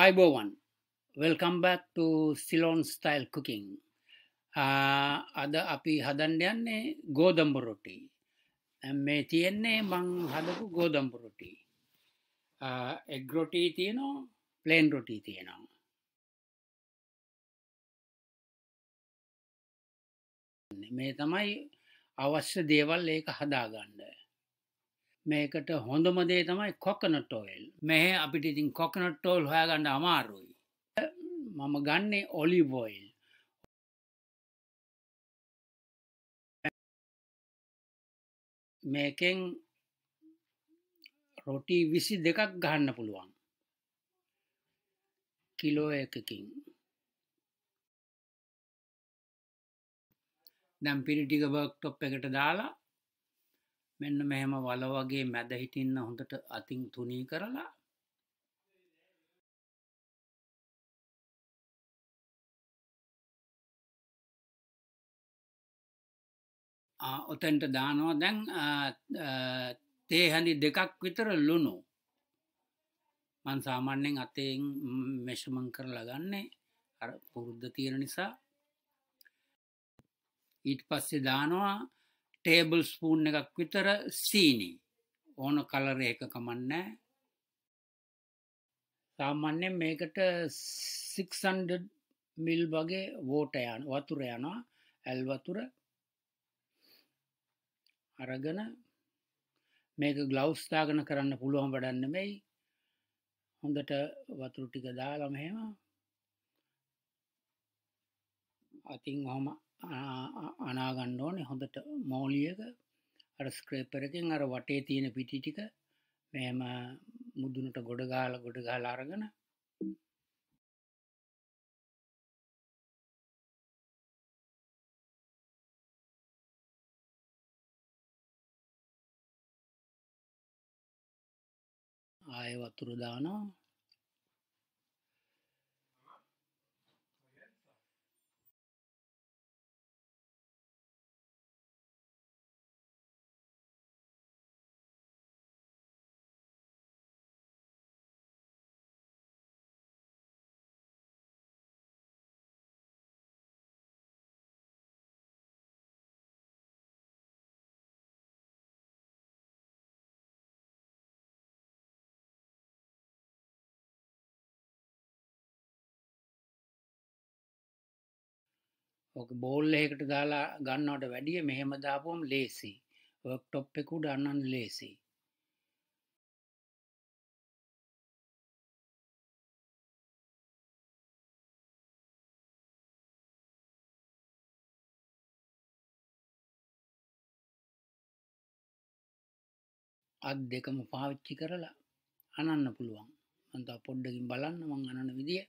අයිබෝවන් වෙල්කම්බක් Ceylon style කුකින් අද අපි හදන්ඩ යන්නේ ගෝදම්බරොටි මේ තියෙන්නේ මං හදපු ගෝදම්බරොටි එග්‍රොටී uh, තියනවා ප්ලේන් රොටී තියෙනවා මේ තමයි අවශ්‍ය දේවල් ඒක හදාගන්න මේකට හොඳමදේ තමයි කොකනටෝල් මෙහ අපිට ඉතින් කොකනටෝල් හොයාගන්න අමාරුයි මම ගන්නේ ඔලිවෝයිල් මේකෙන් රොටි විසි දෙකක් ගහන්න පුළුවන් කිලෝ එකකින් දැම් පිරිටික බර්ක් ටොප් එකට දාලා මෙන්න මෙහෙම වල වගේ මැද හිටින්න හොඳට අතින් තුනී කරලා ඔතැන්ට දානෝ දැන් තේ හැඳි දෙකක් විතර ලුණු මන් සාමාන්‍යෙන් අතයෙන් මෙෂමං කර ලගන්නේ අර පුරුද්ධ තියෙන නිසා ඊට පස්සේ දානවා ටේබල් ස්පූන් එකක් විතර සීනි ඕන කලර එක කමන්නෑ සාමාන්‍යෙන් මේකට 600 මිල් වගේ වෝට යන වතුර යනවා ඇල් වතුර අරගෙන මේක ග්ලවස්ථාගන කරන්න පුළුවන් වඩන්න මෙයි හොඳට වතුරු ටික දාලම හෙම අතින් හොම අනාගන්න ඕනේ හොඳට මෝලියක අර ස්ක්‍රේපරකින් අර වටේ තියෙන පිටි ටික මෙම මුදුනට ගොඩගාල ගොඩගාල අරගෙන ආය වතුර දානවා ඕක බෝල් එකට දාලා ගන්නවට වැඩිය මෙහෙම දාපුම් ලේසි වර්ක්ටොප් එකු ඩන්නන් ලේසි අත් දෙකම පාවිච්චි කරලා අනන්න පුළුවන් මන්ත පොඩ්ඩකින් බලන්න මං අනන විදිිය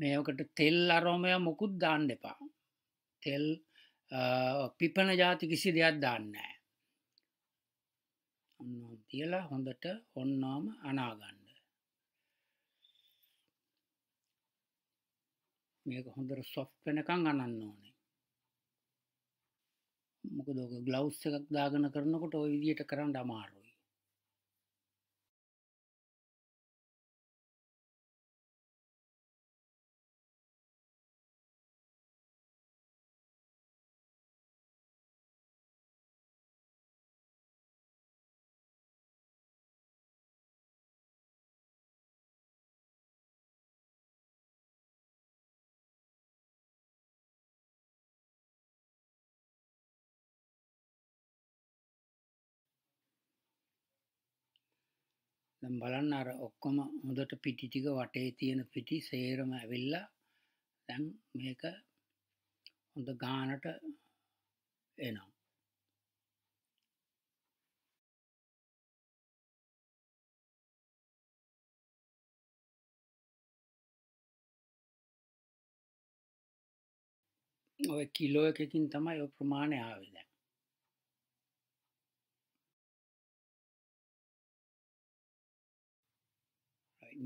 මේකට තෙල් අරෝමය මොකුත් දාන්න දෙපා තෙල් පිපන ජාති කිසි දෙයක් දාන්නෑ තියලා හොඳට ඔන්නාම අනාගන්න මේක හොඳර සොෆ් වෙනකං අනන්න ඕනේ මොකදෝක ගලවස් එකක් දාගන කරනකොට ඔය විදියට කරන්න අමාරු දැන් බලන්න අර ඔක්කොම හොඳට පිටි ටික වටේ තියෙන පිටි සේරම ඇවිල්ලා දැන් මේක හොඳ ගානට එනවා ඔය කිලෝ එකකින් තමයි ඔය ප්‍රමාණය ආවේ දැන්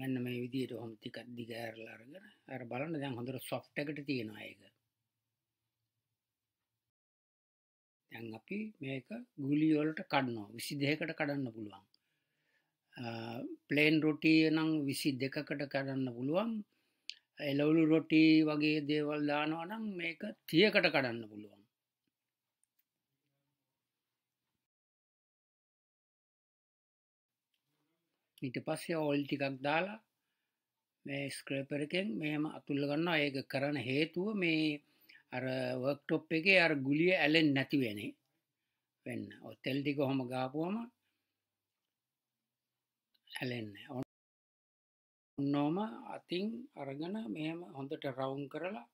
මෙන්න මේ විදියට හොම ටිකක් දිග ඇරලා අරගෙන අර බලන්න දැන් හොඳට සොෆ්ට් එකට තියෙනවා ඒක. දැන් අපි මේක ගුලි වලට කඩනවා 22කට කඩන්න පුළුවන්. ප්ලේන් රොටි නම් 22කට කඩන්න පුළුවන්. එළවලු රොටි වගේ දේවල් දානවා නම් මේක 30කට කඩන්න පුළුවන්. ඊට පස්සේ ඕල් ටිකක් දාලා මේ ස්ක්‍රේපර් එකෙන් මෙහෙම අතුල්ල ගන්නවා ඒක කරන හේතුව මේ අර වර්ක්ටොප් එකේ අර ගුලිය ඇලෙන් නැති වෙන්නේ වෙන්න. ඔය තෙල් ටික ඔහම ගාපුවම ඇලෙන්නේ. ඔන්නෝම අතින් අරගෙන මෙහෙම හොඳට රවුම් කරලා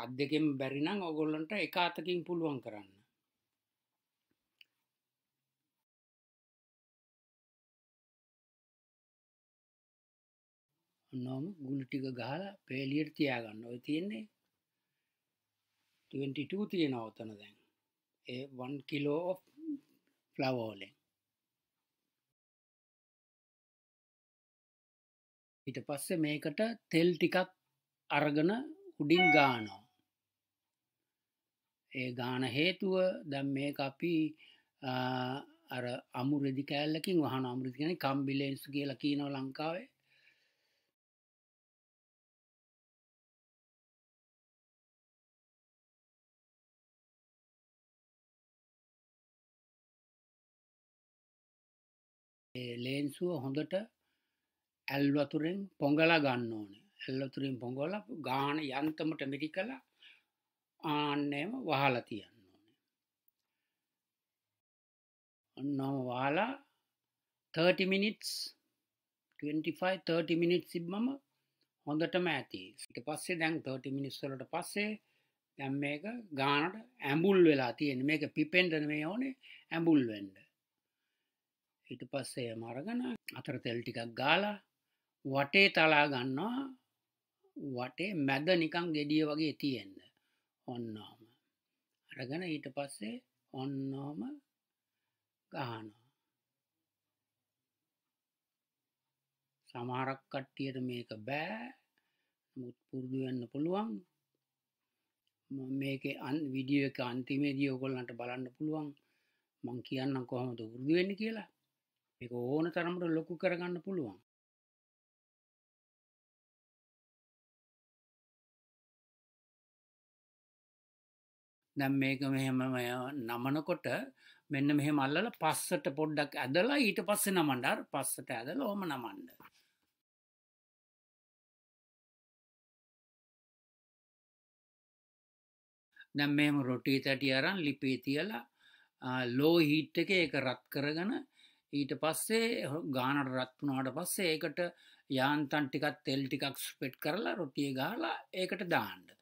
අත් දෙකෙන් බැරි නම් ඔයගොල්ලන්ට එක අතකින් පුළුවන් කරන්න. ඔන්නම ගුලි ටික ගහලා පේලියට තියාගන්න ඔය තියෙන්නේ 22 තියෙනවා ඔතන දැන් ඒ 1 kilo of flour වලින් ඊට පස්සේ මේකට තෙල් ටිකක් අරගෙන උඩින් ගානවා ඒ ගාන හේතුව දැන් මේක අපි අර අමුරෙදි කෑල්ලකින් වහන අමුරදි කියන කම්බිලෙන්ස් කියලා කියනවා ලංකාවේ ලේන්සුව හොඳට ඇල්වතුරෙන් පොඟලා ගන්න ඕනේ ඇල්ලතුරින් පොඟොල ගාන යන්තමට මිරි කළ ආන්නේම වහලා තියන්න ඕනේ ඔන්නම වහලා 30 minutes 25 30 minutes ඉබ්බම හොඳටම ඇති ඊට පස්සේ දැන් 30 මිනිස් වලට පස්සේ දැන් මේක ගානට ඇඹුල් වෙලා තියෙන මේක පිපෙන්න මේ ඕනේ ඇඹුල් වෙන්න ඊට පස්සේ මරගන අතර තෙල් ටිකක් ගාලා වටේ තලා ගන්නවා වටේ මැද නිකං ගෙඩිය වගේ තියෙන්න ඔන්නාම අරගන ඊට පස්සේ ඔන්නාම ගහනවා සමහරක් කට්ටියට මේක බෑ මුත් පුරුදුවෙන්න පුළුවන් මේක අන් විඩිය එක අන්තිමේදී ඔගොල්ලන්ට බලන්න පුළුවන් මං කියන්න කොහොමද උරුදු වෙන්න කියලා මේක ඕන තරමට ලොකු කරගන්න පුළුවන් දැම් මේක මෙහෙම නමනකොට මෙන්න මෙහෙම අල්ලල පස්සට පොඩ්ඩක් ඇදලා ඊට පස්සේ නමන්ඩර් පස්සට ඇදල ඕම නමන්ඩ. දැම් මෙම රොටී තැටි අරන් ලිපේ තියලා ලෝ හිට්ට එක ඒක රත් කරගන ඊට පස්සේ ගානට රත්වනාට පස්සේ ඒකට යාන්තන් ටිකත් තෙල් ටිකක් ස්පෙට් කරලා රොටිය ගාලා ඒකට දාන්ඩ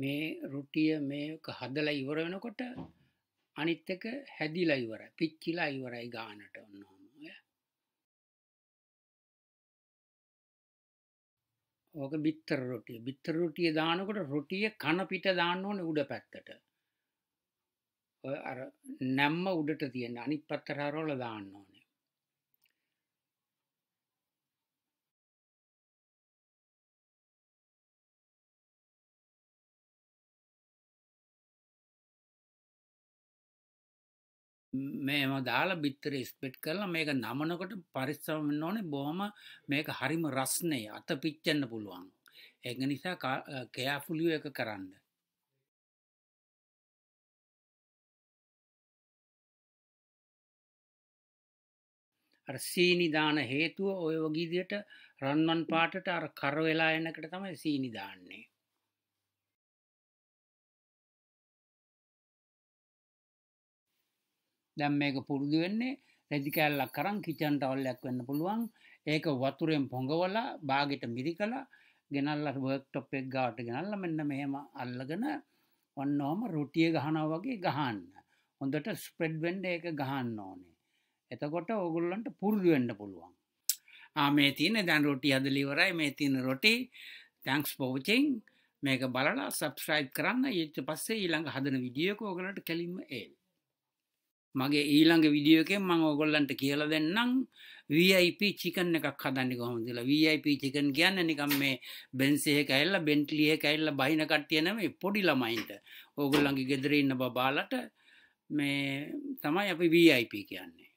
මේ රුටිය මේක හදලා ඉවර වෙනකොට අනිත් එක හැදිලා ඉවරයි පිච්චිලා ඉවරයි ගානට ඔන්නෝම ඕක බිත්තර රොටිය බිත්තර රොටිය දානකොට රොටිය කන පිට දාන්න ඕනේ උඩ පැත්තට ඔය අර නැම්ම උඩට තියෙන අනිත් පැත්තට හරවලා දාන්න ඕනේ මේම දාලා බිත්තර ස්පෙට් කරලා මේක නමනකොට පරිස්සම් වෙන්න ඕනේ බොහොම මේක හරිම රස්නේ අත පිච්චෙන්න පුළුවන් ඒක නිසා කෑෆුලියෝ එක කරන්න අර සීනි දාන හේතුව ඔය වගේ විදිහට රන්වන් පාටට අර කර වෙලා එනකට තමයි සීනි දාන්නේ දැම් මේක පුරුදු වෙන්නේ රැදිකෑල්ලක් කරම් කිචන්ට ඔල්ලයක් වෙන්න පුළුවන් ඒක වතුරෙන් පොඟවලා බාගට මිරි කළ ගෙනල්ල වර්ක්ටොප් එක් ගාට ගෙනල්ල මෙන්න මෙහෙම අල්ලගෙන ඔන්න ඕම රුටිය ගහනව වගේ ගහන්න හොඳට ස්ප්‍රෙඩ් වෙන්ඩ ඒක ගහන්න ඕනේ එතකොට ඕගුල්ලන්ට පුරුදු වෙන්න පුළුවන් මේ තියන දැන් රොටි අදලිවරයි මේ තියන රොටි තැන්ක්ස් පෝචිං මේක බලලා සබස්ක්‍රයිබ් කරන්න ඒට පස්සේ ඊළඟ හදන විඩියක ඕගලට කෙලින්ම ඒ මගේ ඊළඟ විඩියෝකෙන් මං ඔගොල්ලන්ට කියල දෙන්නම් වIP චිකන් එකක් හදන්න කොහොමදලා වIP චිකන් කියන්න නිකම් මේ බැන්සේ කැල්ල බෙන්ටලිය කැල්ල බහින කට්ටියනම පොඩි ළමයින්ට ඕගොල්ලන්ගේ ගෙදර ඉන්න බබාලට මේ තමයි අපි වIP කියන්නේ